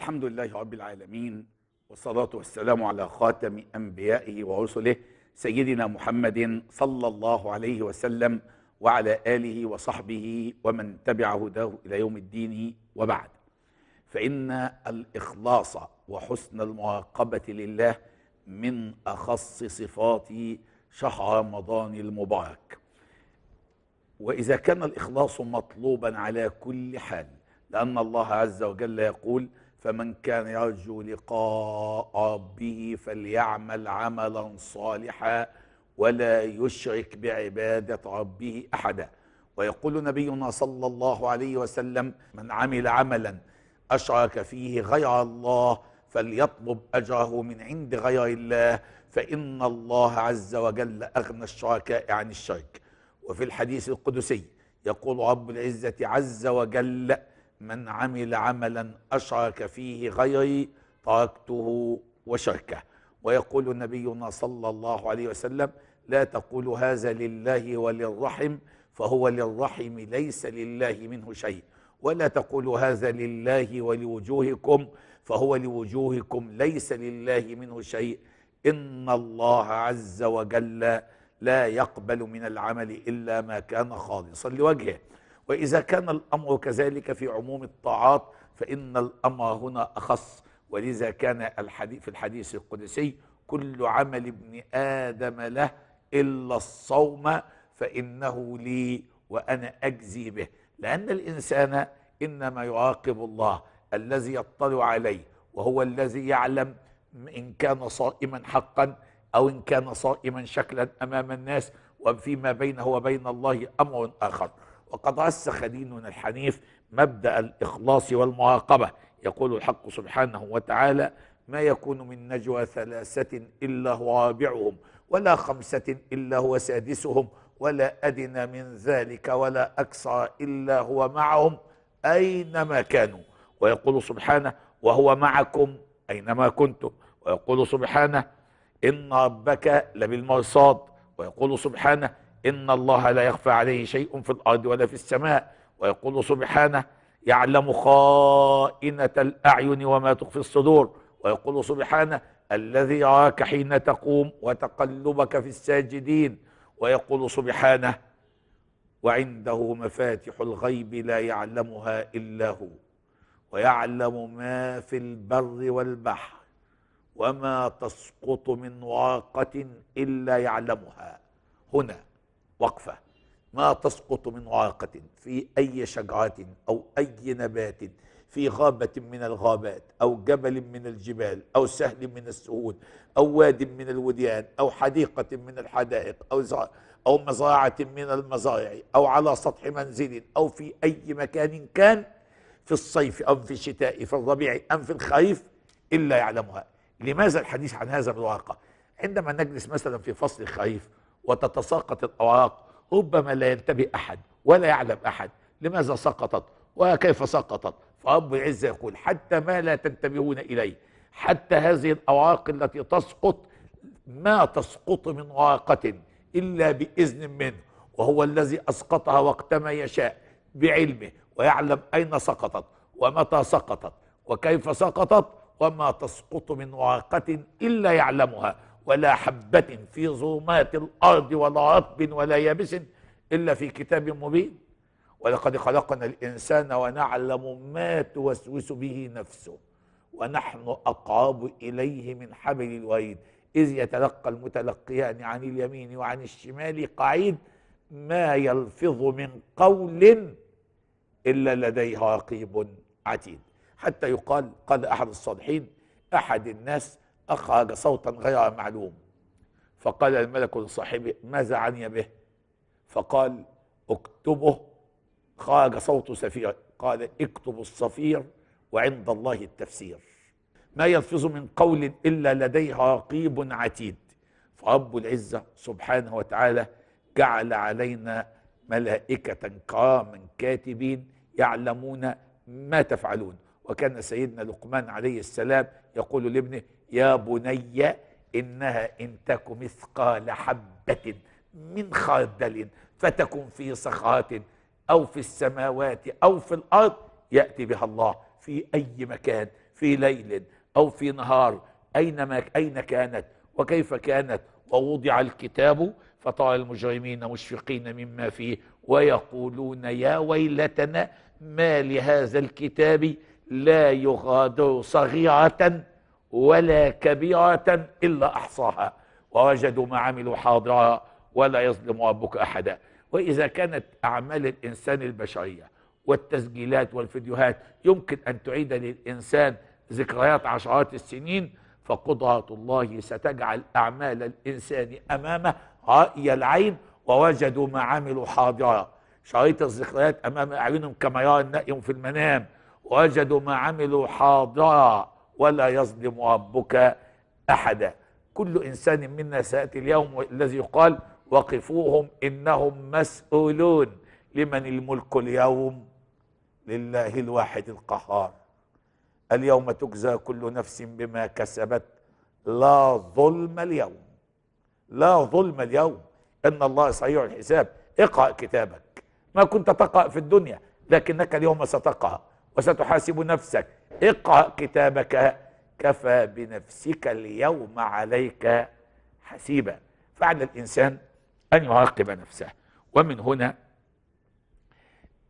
الحمد لله رب العالمين والصلاة والسلام على خاتم أنبيائه ورسله سيدنا محمد صلى الله عليه وسلم وعلى آله وصحبه ومن تبع هداه إلى يوم الدين وبعد فإن الإخلاص وحسن المراقبة لله من أخص صفات شهر رمضان المبارك وإذا كان الإخلاص مطلوبا على كل حال لأن الله عز وجل يقول فمن كان يرجو لقاء ربه فليعمل عملا صالحا ولا يشرك بعبادة ربه أحدا ويقول نبينا صلى الله عليه وسلم من عمل عملا أشرك فيه غير الله فليطلب أجره من عند غير الله فإن الله عز وجل أغنى الشركاء عن الشرك وفي الحديث القدسي يقول رب العزة عز وجل من عمل عملا أشرك فيه غيري تركته وشركه ويقول نبينا صلى الله عليه وسلم لا تقول هذا لله وللرحم فهو للرحم ليس لله منه شيء ولا تقول هذا لله ولوجوهكم فهو لوجوهكم ليس لله منه شيء إن الله عز وجل لا يقبل من العمل إلا ما كان خالصا لوجهه وإذا كان الأمر كذلك في عموم الطاعات فإن الأمر هنا أخص ولذا كان الحديث في الحديث القدسي كل عمل ابن آدم له إلا الصوم فإنه لي وأنا أجزي به لأن الإنسان إنما يراقب الله الذي يطلع عليه وهو الذي يعلم إن كان صائما حقا أو إن كان صائما شكلا أمام الناس وفيما بينه وبين الله أمر آخر وقد رسخ ديننا الحنيف مبدا الاخلاص والمراقبه يقول الحق سبحانه وتعالى ما يكون من نجوى ثلاثه الا هو رابعهم ولا خمسه الا هو سادسهم ولا ادنى من ذلك ولا اكثر الا هو معهم اينما كانوا ويقول سبحانه وهو معكم اينما كنتم ويقول سبحانه ان ربك لبالمرصاد ويقول سبحانه إن الله لا يخفى عليه شيء في الأرض ولا في السماء ويقول سبحانه يعلم خائنة الأعين وما تخفي الصدور ويقول سبحانه الذي يراك حين تقوم وتقلبك في الساجدين ويقول سبحانه وعنده مفاتح الغيب لا يعلمها إلا هو ويعلم ما في البر والبحر وما تسقط من ورقة إلا يعلمها هنا وقفة ما تسقط من ورقة في أي شجرة أو أي نبات في غابة من الغابات أو جبل من الجبال أو سهل من السهول أو واد من الوديان أو حديقة من الحدائق أو أو مزرعة من المزارع أو على سطح منزل أو في أي مكان كان في الصيف أم في الشتاء في الربيع أم في الخريف إلا يعلمها لماذا الحديث عن هذا بالورقة عندما نجلس مثلا في فصل الخريف وتتساقط الأوراق ربما لا ينتبه أحد ولا يعلم أحد لماذا سقطت وكيف سقطت فرب العزة يقول حتى ما لا تنتبهون إليه حتى هذه الأوراق التي تسقط ما تسقط من ورقة إلا بإذن منه وهو الذي أسقطها وقتما يشاء بعلمه ويعلم أين سقطت ومتى سقطت وكيف سقطت وما تسقط من ورقة إلا يعلمها ولا حبة في ظلمات الأرض ولا رطب ولا يابس إلا في كتاب مبين ولقد خلقنا الإنسان ونعلم ما توسوس به نفسه ونحن أقرب إليه من حبل الوريد إذ يتلقى المتلقيان عن اليمين وعن الشمال قعيد ما يلفظ من قول إلا لديه رقيب عتيد حتى يقال قال أحد الصالحين أحد الناس أخرج صوتا غير معلوم فقال الملك لصاحبه ماذا عني به فقال اكتبه خرج صوت سفير قال اكتب الصفير وعند الله التفسير ما يلفظ من قول إلا لديه رقيب عتيد فرب العزة سبحانه وتعالى جعل علينا ملائكة كراما كاتبين يعلمون ما تفعلون وكان سيدنا لقمان عليه السلام يقول لابنه يا بني إنها إن تك مثقال حبة من خردل فتكن في صخرة أو في السماوات أو في الأرض يأتي بها الله في أي مكان في ليل أو في نهار أينما أين كانت وكيف كانت ووضع الكتاب فطال المجرمين مشفقين مما فيه ويقولون يا ويلتنا ما لهذا الكتاب لا يغادر صغيرة ولا كبيرة إلا أحصاها ووجدوا ما عملوا حاضرا ولا يظلم ربك أحدا وإذا كانت أعمال الإنسان البشرية والتسجيلات والفيديوهات يمكن أن تعيد للإنسان ذكريات عشرات السنين فقدرة الله ستجعل أعمال الإنسان أمامه رأي العين ووجدوا ما عملوا حاضرا شريط الذكريات أمام أعينهم كما يرى النائم في المنام وجدوا ما عملوا حاضرا ولا يظلم ربك احدا كل انسان منا سياتي اليوم الذي يقال وقفوهم انهم مسؤولون لمن الملك اليوم لله الواحد القهار اليوم تجزى كل نفس بما كسبت لا ظلم اليوم لا ظلم اليوم ان الله سريع الحساب اقرا كتابك ما كنت تقرا في الدنيا لكنك اليوم ستقرا وستحاسب نفسك اقرأ كتابك كفى بنفسك اليوم عليك حسيبا فعلى الإنسان أن يراقب نفسه ومن هنا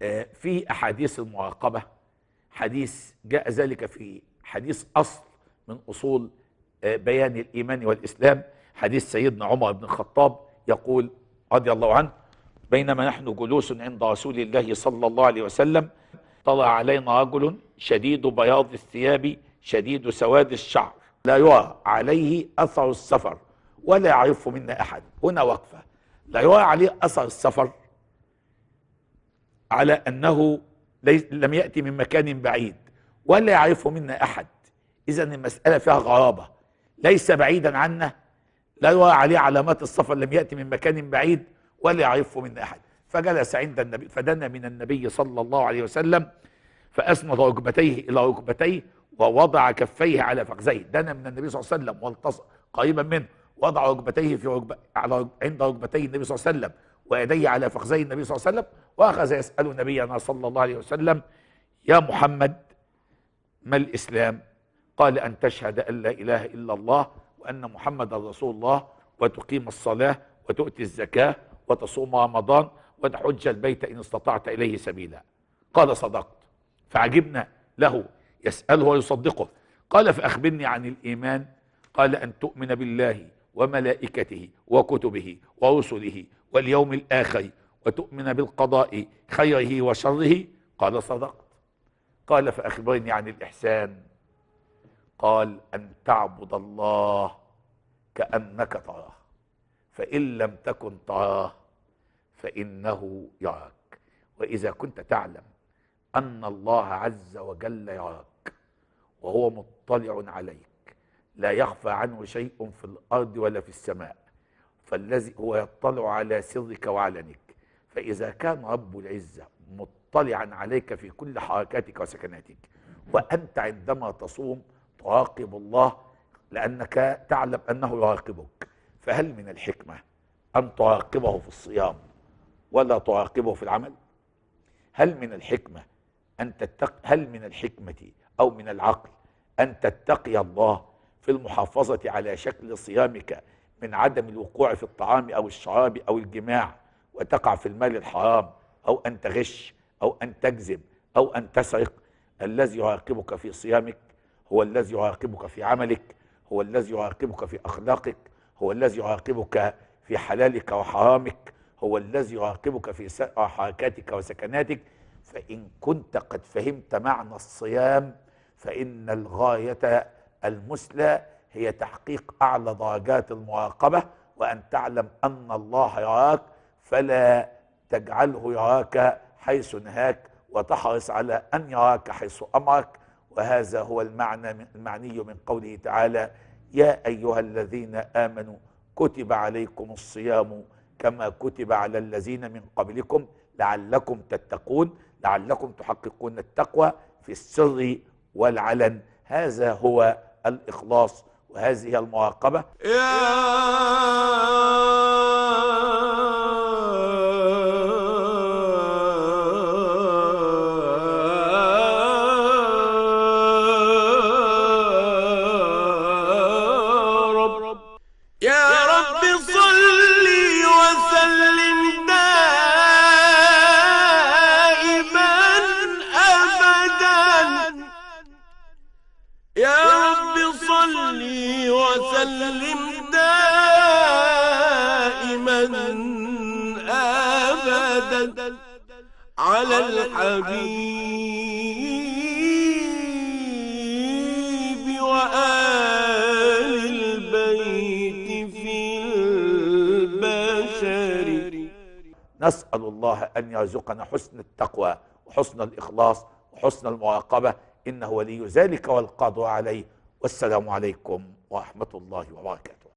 آه، في أحاديث المراقبة حديث جاء ذلك في حديث أصل من أصول آه، بيان الإيمان والإسلام حديث سيدنا عمر بن الخطاب يقول رضي الله عنه بينما نحن جلوس عند رسول الله صلى الله عليه وسلم طلع علينا رجل شديد بياض الثياب شديد سواد الشعر لا يرى عليه أثر السفر ولا يعرفه منا أحد هنا وقفة لا يرى عليه أثر السفر على أنه لم يأتي من مكان بعيد ولا يعرفه منا أحد إذا المسألة فيها غرابة ليس بعيدا عنا لا يرى عليه علامات السفر لم يأتي من مكان بعيد ولا يعرفه منا أحد فجلس عند النبي فدنا من النبي صلى الله عليه وسلم فاسند ركبتيه الى ركبتيه ووضع كفيه على فخذيه دنا من النبي صلى الله عليه وسلم والتصق قريبا منه وضع ركبتيه في ركب... على عند ركبتي النبي صلى الله عليه وسلم ويديه على فخذي النبي صلى الله عليه وسلم واخذ يسال نبينا صلى الله عليه وسلم يا محمد ما الاسلام؟ قال ان تشهد ان لا اله الا الله وان محمدا رسول الله وتقيم الصلاه وتؤتي الزكاه وتصوم رمضان حج البيت إن استطعت إليه سبيلا قال صدقت فعجبنا له يسأله ويصدقه قال فأخبرني عن الإيمان قال أن تؤمن بالله وملائكته وكتبه ورسله واليوم الآخر وتؤمن بالقضاء خيره وشره قال صدقت قال فأخبرني عن الإحسان قال أن تعبد الله كأنك تراه فإن لم تكن تراه فإنه يراك وإذا كنت تعلم أن الله عز وجل يراك وهو مطلع عليك لا يخفى عنه شيء في الأرض ولا في السماء فالذي هو يطلع على سرك وعلنك فإذا كان رب العزة مطلعا عليك في كل حركاتك وسكناتك وأنت عندما تصوم تراقب الله لأنك تعلم أنه يراقبك فهل من الحكمة أن تراقبه في الصيام ولا تعاقبه في العمل هل من الحكمة أن تتق هل من الحكمة أو من العقل أن تتقي الله في المحافظة على شكل صيامك من عدم الوقوع في الطعام أو الشراب أو الجماع وتقع في المال الحرام أو أن تغش أو أن تكذب أو أن تسرق الذي يعاقبك في صيامك هو الذي يعاقبك في عملك هو الذي يعاقبك في أخلاقك هو الذي يعاقبك في حلالك وحرامك هو الذي يراقبك في حركاتك وسكناتك فإن كنت قد فهمت معنى الصيام فإن الغاية المثلى هي تحقيق أعلى درجات المراقبة وأن تعلم أن الله يراك فلا تجعله يراك حيث نهاك وتحرص على أن يراك حيث أمرك وهذا هو المعنى المعني من قوله تعالى يا أيها الذين آمنوا كتب عليكم الصيام كما كتب على الذين من قبلكم لعلكم تتقون لعلكم تحققون التقوى في السر والعلن هذا هو الإخلاص وهذه المواقبة يا يا رب صل وسلم دائما ابدا على الحبيب وآل البيت في البشر نسأل الله أن يرزقنا حسن التقوى وحسن الإخلاص وحسن المراقبة إنه ولي ذلك والقاضي عليه والسلام عليكم ورحمة الله وبركاته